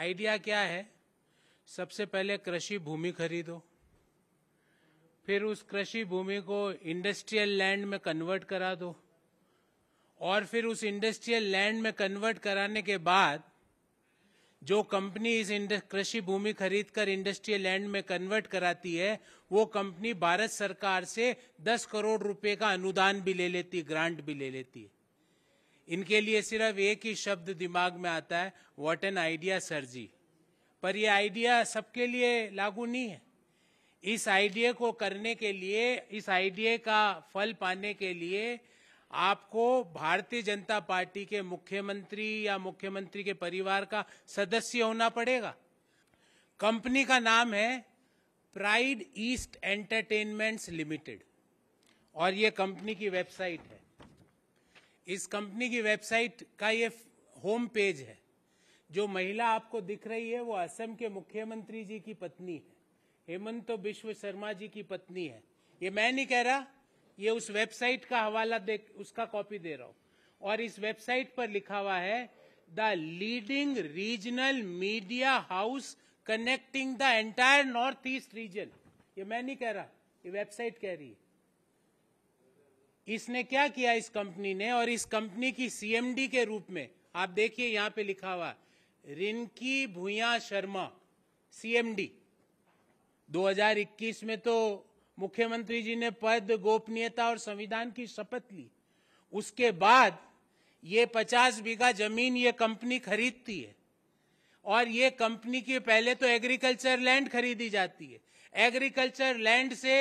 idea क्या है सबसे पहले कृषि भूमि खरीदो फिर उस कृषि भूमि को इंडस्ट्रियल लैंड में कन्वर्ट करा दो और फिर उस इंडस्ट्रियल लैंड में कन्वर्ट कराने के बाद जो कंपनी इस कृषि भूमि खरीदकर इंडस्ट्रियल लैंड में कन्वर्ट कराती है वो कंपनी भारत सरकार से 10 करोड़ रुपए का अनुदान भी ले लेती ग्रांट भी ले लेती है इनके लिए सिर्फ एक ही शब्द दिमाग में आता है what an idea sir ji पर यह आइडिया सबके लिए लागू नहीं है इस आइडिया को करने के लिए इस आइडिया का फल पाने के लिए आपको भारतीय जनता पार्टी के मुख्यमंत्री या मुख्यमंत्री के परिवार का सदस्य होना पड़ेगा कंपनी का नाम है प्राइड ईस्ट एंटरटेनमेंट्स लिमिटेड और ये कंपनी की वेबसाइट है इस कंपनी की वेबसाइट का ये होम पेज है जो महिला आपको दिख रही है वो असम के मुख्यमंत्री जी की पत्नी है हेमंत तो विश्व शर्मा जी की पत्नी है ये मैं नहीं कह रहा ये उस वेबसाइट का हवाला देख उसका कॉपी दे रहा हूं और इस वेबसाइट पर लिखा हुआ है the leading regional media house connecting the entire North East region ये मैं नहीं कह रहा ये वेबसाइट कह रही है इसने क्या किया इस कंपनी ने और इस कंपनी की सीएमडी के रूप में आप देखिए यहां पे लिखा हुआ रिंकी भूया शर्मा सीएमडी 2021 में तो मुख्यमंत्री जी ने पद गोपनीयता और संविधान की शपथ ली उसके बाद ये 50 बीघा जमीन ये कंपनी खरीदती है और ये कंपनी की पहले तो एग्रीकल्चर लैंड खरीदी जाती है एग्रीकल्चर लैंड से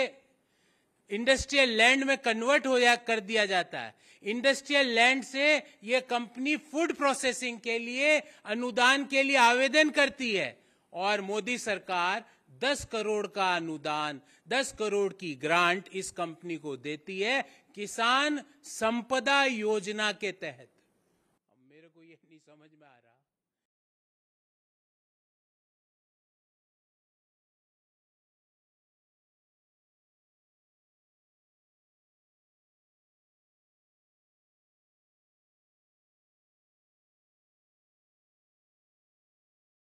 इंडस्ट्रियल लैंड में कन्वर्ट हो जा कर दिया जाता है इंडस्ट्रियल लैंड से ये कंपनी फूड प्रोसेसिंग के लिए अनुदान के लिए आवेदन करती है और मोदी सरकार 10 करोड़ का अनुदान 10 करोड़ की ग्रांट इस कंपनी को देती है किसान संपदा योजना के तहत मेरे को ये नहीं समझ में आ रहा